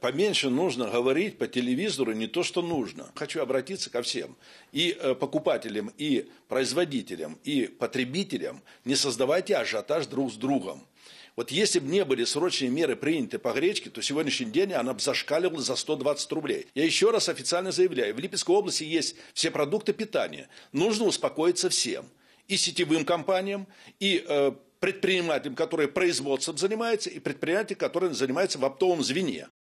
Поменьше нужно говорить по телевизору не то, что нужно. Хочу обратиться ко всем. И э, покупателям, и производителям, и потребителям. Не создавайте ажиотаж друг с другом. Вот если бы не были срочные меры приняты по гречке, то сегодняшний день она бы зашкаливала за 120 рублей. Я еще раз официально заявляю, в Липецкой области есть все продукты питания. Нужно успокоиться всем. И сетевым компаниям, и э, предпринимателям, которые производством занимаются, и предприятиям, которые занимаются в оптовом звене.